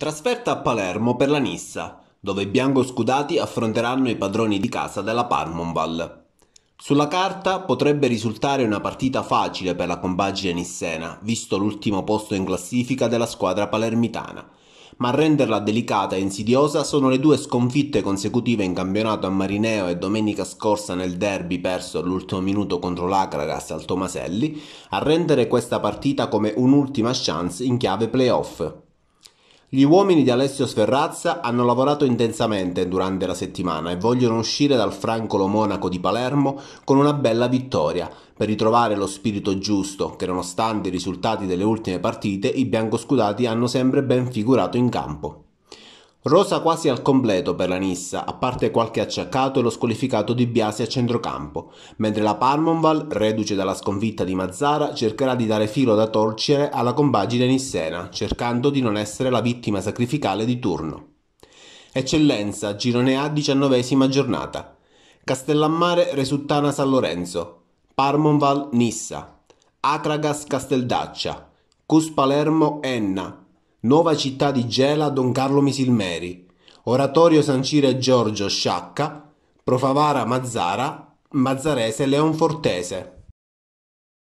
Trasferta a Palermo per la Nissa, dove i bianco-scudati affronteranno i padroni di casa della Parmonval. Sulla carta potrebbe risultare una partita facile per la compagine nissena, visto l'ultimo posto in classifica della squadra palermitana, ma a renderla delicata e insidiosa sono le due sconfitte consecutive in campionato a Marineo e domenica scorsa nel derby perso all'ultimo minuto contro l'Acragas al Tomaselli, a rendere questa partita come un'ultima chance in chiave playoff. Gli uomini di Alessio Sferrazza hanno lavorato intensamente durante la settimana e vogliono uscire dal francolo monaco di Palermo con una bella vittoria per ritrovare lo spirito giusto che nonostante i risultati delle ultime partite i biancoscudati hanno sempre ben figurato in campo. Rosa quasi al completo per la Nissa, a parte qualche acciaccato e lo squalificato di Biasi a centrocampo, mentre la Parmonval, reduce dalla sconfitta di Mazzara, cercherà di dare filo da torcere alla compagine nissena, cercando di non essere la vittima sacrificale di turno. Eccellenza, girone A, diciannovesima giornata. Castellammare, Resuttana San Lorenzo, Parmonval, Nissa, Acragas, Casteldaccia, Cus Palermo, Enna, Nuova Città di Gela Don Carlo Misilmeri, Oratorio Sancire Giorgio Sciacca, Profavara Mazzara, Mazzarese Leon Fortese.